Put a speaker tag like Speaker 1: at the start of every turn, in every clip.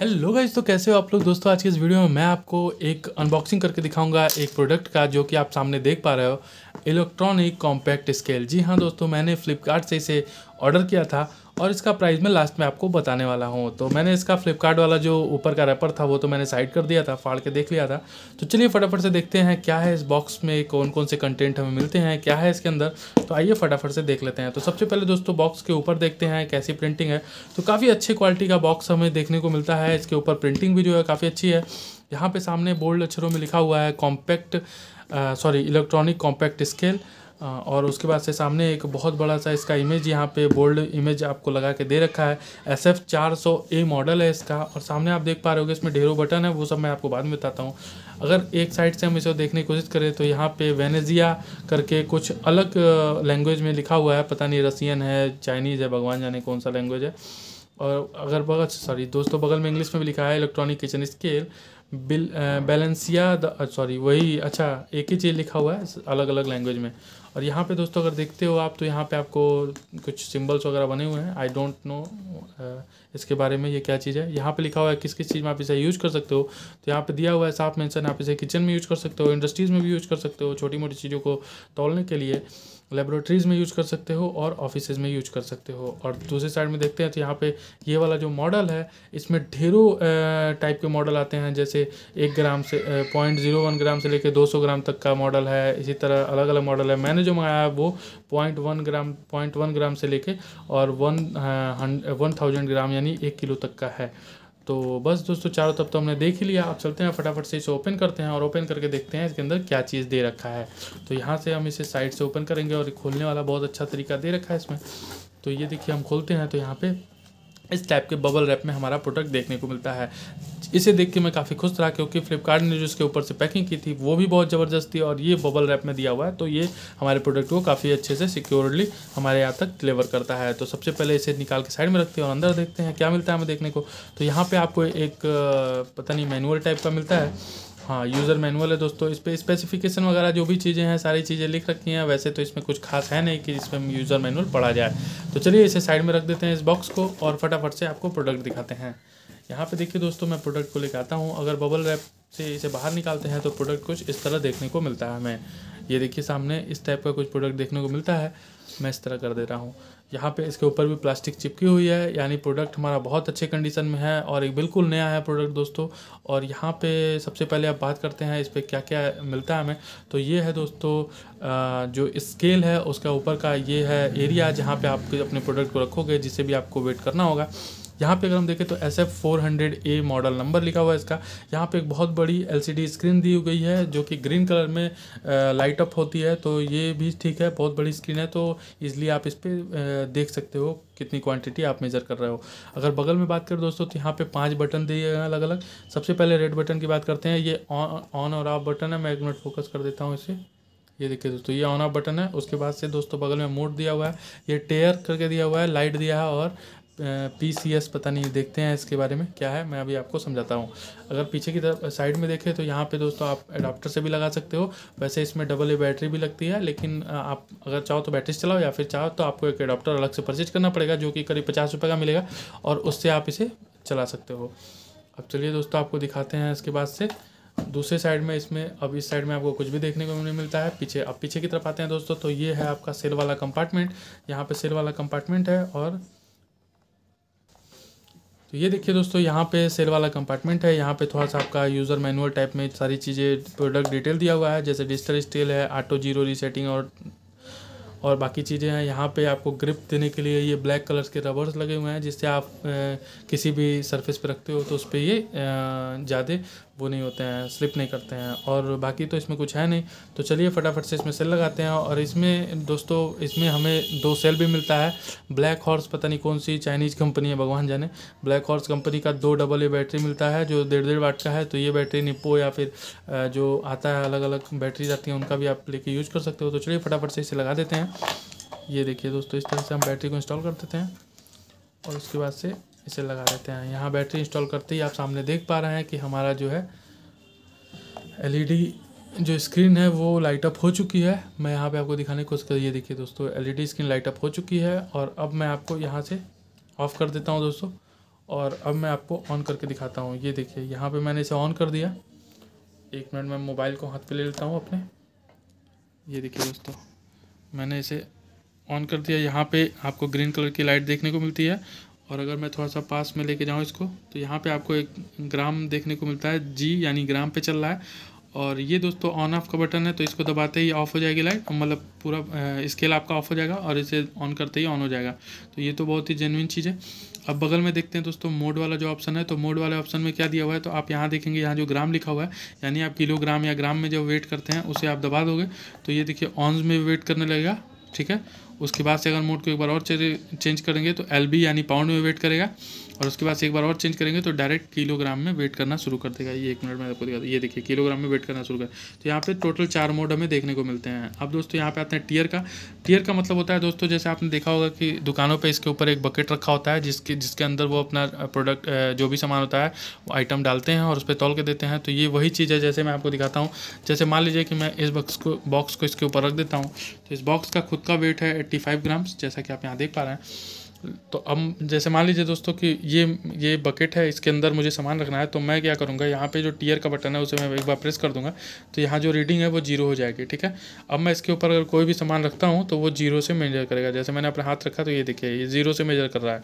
Speaker 1: hello guys तो कैसे हो आप लोग दोस्तों आज की इस वीडियो में मैं आपको एक अनबॉक्सिंग करके दिखाऊंगा एक प्रोडक्ट का जो कि आप सामने देख पा रहे हो इलेक्ट्रॉनिक कॉम्पैक्ट स्केल जी हाँ दोस्तों मैंने फ्लिपकार्ट से इसे ऑर्डर किया था और इसका प्राइस मैं लास्ट में आपको बताने वाला हूँ तो मैंने इसका फ्लिपकार्ट वाला जो ऊपर का रैपर था वो तो मैंने साइड कर दिया था फाड़ के देख लिया था तो चलिए फटाफट से देखते हैं क्या है इस बॉक्स में कौन कौन से कंटेंट हमें मिलते हैं क्या है इसके अंदर तो आइए फटाफट से देख लेते हैं तो सबसे पहले दोस्तों बॉक्स के ऊपर देखते हैं कैसी प्रिंटिंग है तो काफ़ी अच्छी क्वालिटी का बॉक्स हमें देखने को मिलता है इसके ऊपर प्रिंटिंग भी जो है काफ़ी अच्छी है यहाँ पे सामने बोल्ड अक्षरों में लिखा हुआ है compact sorry electronic compact scale और उसके बाद से सामने एक बहुत बड़ा सा इसका इमेज यहाँ पे बोल्ड इमेज आपको लगा के दे रखा है एस एफ चार सौ ए मॉडल है इसका और सामने आप देख पा रहे हो इसमें ढेरों बटन है वो सब मैं आपको बाद में बताता हूँ अगर एक साइड से हम इसे देखने की कोशिश करें तो यहाँ पे वेनेजिया करके कुछ अलग लैंग्वेज में लिखा हुआ है पता नहीं रसियन है चाइनीज़ है भगवान जाने कौन सा लैंग्वेज है और अगर बगल सॉरी दोस्तों बगल में इंग्लिश में भी लिखा है इलेक्ट्रॉनिक किचन स्केल बिल बैलेंसिया सॉरी वही अच्छा एक ही चीज़ लिखा हुआ है अलग अलग लैंग्वेज में और यहाँ पे दोस्तों अगर देखते हो आप तो यहाँ पे आपको कुछ सिंबल्स वगैरह बने हुए हैं आई डोंट नो इसके बारे में ये क्या चीज़ है यहाँ पे लिखा हुआ है किस किस चीज़ में आप इसे यूज़ कर सकते हो तो यहाँ पे दिया हुआ है साफ मेंशन आप इसे किचन में यूज़ कर सकते हो इंडस्ट्रीज़ में भी यूज़ कर सकते हो छोटी मोटी चीज़ों को तोलने के लिए लेबोरेटरीज़ में यूज कर सकते हो और ऑफिसेज में यूज कर सकते हो और दूसरी साइड में देखते हैं तो यहाँ पे ये वाला जो मॉडल है इसमें ढेरों टाइप के मॉडल आते हैं जैसे एक ग्राम से पॉइंट ज़ीरो वन ग्राम से लेके दो सौ ग्राम तक का मॉडल है इसी तरह अलग अलग मॉडल है मैंने जो मंगाया है वो point one gram point one gram से लेके और वन वन थाउजेंड ग्राम यानी यानी एक किलो तक का है तो बस दोस्तों चारों तब तो हमने देख ही लिया अब चलते हैं फटाफट से इसे ओपन करते हैं और ओपन करके देखते हैं इसके अंदर क्या चीज़ दे रखा है तो यहाँ से हम इसे साइड से ओपन करेंगे और खोलने वाला बहुत अच्छा तरीका दे रखा है इसमें तो ये देखिए हम खोलते हैं तो यहाँ पे इस टाइप के बबल रैप में हमारा प्रोडक्ट देखने को मिलता है इसे देख के मैं काफ़ी खुश रहा क्योंकि फ्लिपकार्ट ने जो इसके ऊपर से पैकिंग की थी वो भी बहुत ज़बरदस्त थी और ये बबल रैप में दिया हुआ है तो ये हमारे प्रोडक्ट को काफ़ी अच्छे से सिक्योरली हमारे यहाँ तक डिलीवर करता है तो सबसे पहले इसे निकाल के साइड में रखते हैं और अंदर देखते हैं क्या मिलता है हमें देखने को तो यहाँ पर आपको एक पता नहीं मैनुअल टाइप का मिलता है हाँ यूज़र मैनुअल है दोस्तों इस पर स्पेसिफिकेशन वगैरह जो भी चीज़ें हैं सारी चीज़ें लिख रखी हैं वैसे तो इसमें कुछ खास है नहीं कि इसमें यूज़र मैनुअल पढ़ा जाए तो चलिए इसे साइड में रख देते हैं इस बॉक्स को और फटाफट से आपको प्रोडक्ट दिखाते हैं यहाँ पे देखिए दोस्तों मैं प्रोडक्ट को लेकर आता हूँ अगर बबल रैप से इसे बाहर निकालते हैं तो प्रोडक्ट कुछ इस तरह देखने को मिलता है हमें ये देखिए सामने इस टाइप का कुछ प्रोडक्ट देखने को मिलता है मैं इस तरह कर दे रहा हूँ यहाँ पे इसके ऊपर भी प्लास्टिक चिपकी हुई है यानी प्रोडक्ट हमारा बहुत अच्छे कंडीशन में है और एक बिल्कुल नया है प्रोडक्ट दोस्तों और यहाँ पे सबसे पहले आप बात करते हैं इस पर क्या क्या मिलता है हमें तो ये है दोस्तों जो स्केल है उसका ऊपर का ये है एरिया जहाँ पे आप अपने प्रोडक्ट को रखोगे जिसे भी आपको वेट करना होगा यहाँ पे अगर हम देखें तो S F four hundred A model number लिखा हुआ है इसका यहाँ पे एक बहुत बड़ी एलसीडी स्क्रीन दी गई है जो कि ग्रीन कलर में लाइट अप होती है तो ये भी ठीक है बहुत बड़ी स्क्रीन है तो इसलिए आप इस पर देख सकते हो कितनी क्वांटिटी आप मेज़र कर रहे हो अगर बगल में बात करें दोस्तों तो यहाँ पे पांच बटन दिए गए हैं अलग अलग सबसे पहले रेड बटन की बात करते हैं ये ऑन और ऑफ बटन है मैं एक मिनट फोकस कर देता हूँ इसे ये देखिए दोस्तों ये ऑन ऑफ बटन है उसके बाद से दोस्तों बगल में मोड दिया हुआ है ये टेयर करके दिया हुआ है लाइट दिया है और पी सी एस पता नहीं देखते हैं इसके बारे में क्या है मैं अभी आपको समझाता हूँ अगर पीछे की तरफ साइड में देखें तो यहाँ पे दोस्तों आप अडाप्टर से भी लगा सकते हो वैसे इसमें डबल ए बैटरी भी लगती है लेकिन आप अगर चाहो तो बैटरी चलाओ या फिर चाहो तो आपको एक अडाप्टर अलग से परचेज करना पड़ेगा जो कि करीब पचास रुपये का मिलेगा और उससे आप इसे चला सकते हो अब चलिए दोस्तों आपको दिखाते हैं इसके बाद से दूसरे साइड में इसमें अब इस साइड में आपको कुछ भी देखने को नहीं मिलता है पीछे अब पीछे की तरफ आते हैं दोस्तों तो ये है आपका सेल वाला कंपार्टमेंट यहाँ पे सेल वाला कंपार्टमेंट है और तो ये देखिए दोस्तों यहाँ पे सेल वाला कंपार्टमेंट है यहाँ पे थोड़ा सा आपका यूज़र मैनुअल टाइप में सारी चीज़ें प्रोडक्ट डिटेल दिया हुआ है जैसे डिजिटल स्टील है ऑटो जीरो रीसेटिंग और और बाकी चीज़ें हैं यहाँ पे आपको ग्रिप देने के लिए ये ब्लैक कलर्स के रबर्स लगे हुए हैं जिससे आप ए, किसी भी सरफेस पे रखते हो तो उस पर ये ज़्यादा वो नहीं होते हैं स्लिप नहीं करते हैं और बाकी तो इसमें कुछ है नहीं तो चलिए फटाफट से इसमें सेल लगाते हैं और इसमें दोस्तों इसमें हमें दो सेल भी मिलता है ब्लैक हॉर्स पता नहीं कौन सी चाइनीज़ कंपनी है भगवान जाने ब्लैक हॉर्स कंपनी का दो डबल ए बैटरी मिलता है जो डेढ़ डेढ़ वाट का है तो ये बैटरी निप्पो या फिर जो आता है अलग अलग बैटरीज आती हैं उनका भी आप लेके यूज़ कर सकते हो तो चलिए फटाफट से इसे लगा देते हैं ये देखिए दोस्तों इस तरह से हम बैटरी को इंस्टॉल कर देते हैं और उसके बाद से इसे लगा देते हैं यहाँ बैटरी इंस्टॉल करते ही आप सामने देख पा रहे हैं कि हमारा जो है एलईडी जो स्क्रीन है वो लाइट अप हो चुकी है मैं यहाँ पे आपको दिखाने की कोशिश कर ये देखिए दोस्तों एलईडी स्क्रीन लाइट अप हो चुकी है और अब मैं आपको यहाँ से ऑफ़ कर देता हूँ दोस्तों और अब मैं आपको ऑन करके दिखाता हूँ ये देखिए यहाँ पे मैंने इसे ऑन कर दिया एक मिनट मैं मोबाइल को हाथ पे ले लेता हूँ अपने ये देखिए दोस्तों मैंने इसे ऑन कर दिया यहाँ पे आपको ग्रीन कलर की लाइट देखने को मिलती है और अगर मैं थोड़ा सा पास में लेके जाऊँ इसको तो यहाँ पे आपको एक ग्राम देखने को मिलता है जी यानी ग्राम पे चल रहा है और ये दोस्तों ऑन ऑफ का बटन है तो इसको दबाते ही ऑफ हो जाएगी लाइट मतलब पूरा स्केल आपका ऑफ हो जाएगा और इसे ऑन करते ही ऑन हो जाएगा तो ये तो बहुत ही जेनविन चीज़ है अब बगल में देखते हैं दोस्तों मोड वाला जो ऑप्शन है तो मोड वाले ऑप्शन में क्या दिया हुआ है तो आप यहाँ देखेंगे यहाँ जो ग्राम लिखा हुआ है यानी आप किलोग्राम या ग्राम में जब वेट करते हैं उसे आप दबा दोगे तो ये देखिए ऑन में वेट करने लगेगा ठीक है उसके बाद से अगर मोड को एक बार और चेंज करेंगे तो एल यानी पाउंड में वेट करेगा और उसके बाद से एक बार और चेंज करेंगे तो डायरेक्ट किलोग्राम में वेट करना शुरू कर देगा ये एक मिनट में आपको दिखा ये देखिए किलोग्राम में वेट करना शुरू कर तो यहाँ पे टोटल चार मोड हमें देखने को मिलते हैं अब दोस्तों यहाँ पे आते हैं टीयर का टीयर का मतलब होता है दोस्तों जैसे आपने देखा होगा कि दुकानों पर इसके ऊपर एक बकेट रखा होता है जिसके जिसके अंदर वो अपना प्रोडक्ट जो भी सामान होता है वो आइटम डालते हैं और उस पर तोल के देते हैं तो ये वही चीज़ है जैसे मैं आपको दिखाता हूँ जैसे मान लीजिए कि मैं इस बक्स को बॉक्स को इसके ऊपर रख देता हूँ तो इस बॉक्स का खुद का वेट है 85 ग्राम्स जैसा कि आप यहाँ देख पा रहे हैं तो अब जैसे मान लीजिए दोस्तों कि ये ये बकेट है इसके अंदर मुझे सामान रखना है तो मैं क्या करूँगा यहाँ पे जो टीयर का बटन है उसे मैं एक बार प्रेस कर दूँगा तो यहाँ जो रीडिंग है वो जीरो हो जाएगी ठीक है अब मैं इसके ऊपर अगर कोई भी सामान रखता हूँ तो वो जीरो से मेजर करेगा जैसे मैंने अपना हाथ रखा तो ये देखिए ये जीरो से मेजर कर रहा है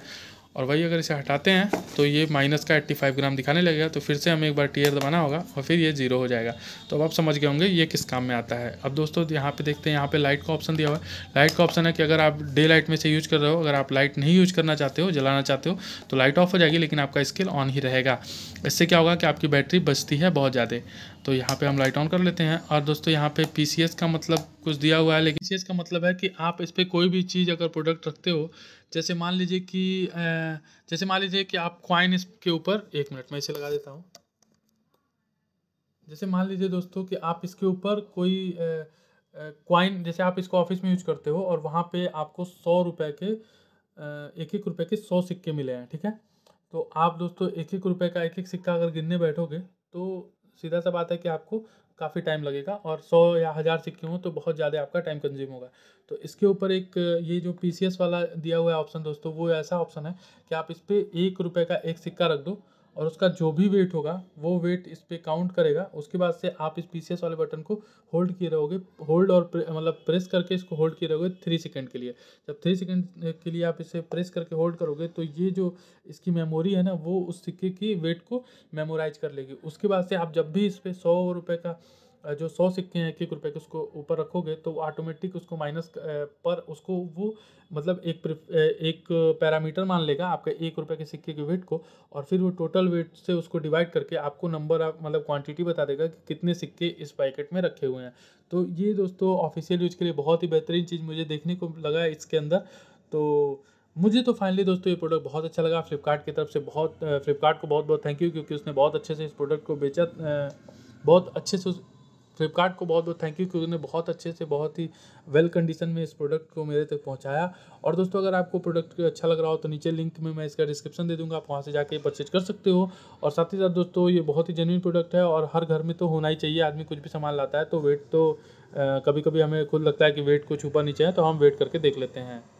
Speaker 1: और वही अगर इसे हटाते हैं तो ये माइनस का 85 ग्राम दिखाने लगेगा तो फिर से हमें एक बार टीयर दबाना होगा और फिर ये जीरो हो जाएगा तो अब आप समझ गए होंगे ये किस काम में आता है अब दोस्तों यहाँ पे देखते हैं यहाँ पे लाइट का ऑप्शन दिया हुआ है लाइट का ऑप्शन है कि अगर आप डे लाइट में से यूज़ कर रहे हो अगर आप लाइट नहीं यूज़ करना चाहते हो जलाना चाहते हो तो लाइट ऑफ हो जाएगी लेकिन आपका स्किल ऑन ही रहेगा इससे क्या होगा कि आपकी बैटरी बचती है बहुत ज़्यादा तो यहाँ पे हम राइट ऑन कर लेते हैं और दोस्तों यहाँ पे पी का मतलब कुछ दिया हुआ है लेकिन पी का मतलब है कि आप इस पर कोई भी चीज़ अगर प्रोडक्ट रखते हो जैसे मान लीजिए कि जैसे मान लीजिए कि आप क्वाइन इसके ऊपर एक मिनट में इसे लगा देता हूँ जैसे मान लीजिए दोस्तों कि आप इसके ऊपर कोई क्वाइन जैसे आप इसको ऑफिस में यूज करते हो और वहाँ पर आपको सौ रुपये के एक एक रुपये के सौ सिक्के मिले हैं ठीक है तो आप दोस्तों एक एक रुपये का एक एक सिक्का अगर गिनने बैठोगे तो सीधा सा बात है कि आपको काफ़ी टाइम लगेगा और सौ या हज़ार सिक्के हों तो बहुत ज़्यादा आपका टाइम कंज्यूम होगा तो इसके ऊपर एक ये जो पी वाला दिया हुआ ऑप्शन दोस्तों वो ऐसा ऑप्शन है कि आप इस पर एक रुपये का एक सिक्का रख दो और उसका जो भी वेट होगा वो वेट इस पर काउंट करेगा उसके बाद से आप इस पीसीएस वाले बटन को होल्ड किए रहोगे होल्ड और मतलब प्रेस करके इसको होल्ड किए रहोगे थ्री सेकेंड के लिए जब थ्री सेकेंड के लिए आप इसे प्रेस करके होल्ड करोगे तो ये जो इसकी मेमोरी है ना वो उस सिक्के की वेट को मेमोराइज कर लेगी उसके बाद से आप जब भी इस पर सौ रुपये का जो सौ सिक्के हैं एक एक रुपये के उसको ऊपर रखोगे तो ऑटोमेटिक उसको माइनस पर उसको वो मतलब एक एक पैरामीटर मान लेगा आपके एक रुपये के सिक्के के वेट को और फिर वो टोटल वेट से उसको डिवाइड करके आपको नंबर आप मतलब क्वांटिटी बता देगा कि कितने सिक्के इस पैकेट में रखे हुए हैं तो ये दोस्तों ऑफिशियल यूज के लिए बहुत ही बेहतरीन चीज़ मुझे देखने को लगा इसके अंदर तो मुझे तो फाइनली दोस्तों ये प्रोडक्ट बहुत अच्छा लगा फ्लिपकार्ट की तरफ से बहुत फ्लिपकार्ट को बहुत बहुत थैंक यू क्योंकि उसने बहुत अच्छे से इस प्रोडक्ट को बेचा बहुत अच्छे से फ्लिपकार्ट को बहुत बहुत थैंक यू कि उन्होंने बहुत अच्छे से बहुत ही वेल कंडीशन में इस प्रोडक्ट को मेरे तक पहुंचाया और दोस्तों अगर आपको प्रोडक्ट अच्छा लग रहा हो तो नीचे लिंक में मैं इसका डिस्क्रिप्शन दे दूंगा आप वहाँ से जाके परचेज कर सकते हो और साथ ही साथ दोस्तों ये बहुत ही जेन्यून प्रोडक्ट है और हर घर में तो होना ही चाहिए आदमी कुछ भी सामान लाता है तो वेट तो कभी कभी हमें खुद लगता है कि वेट कुछ ऊपर नीचे है तो हम वेट करके देख लेते हैं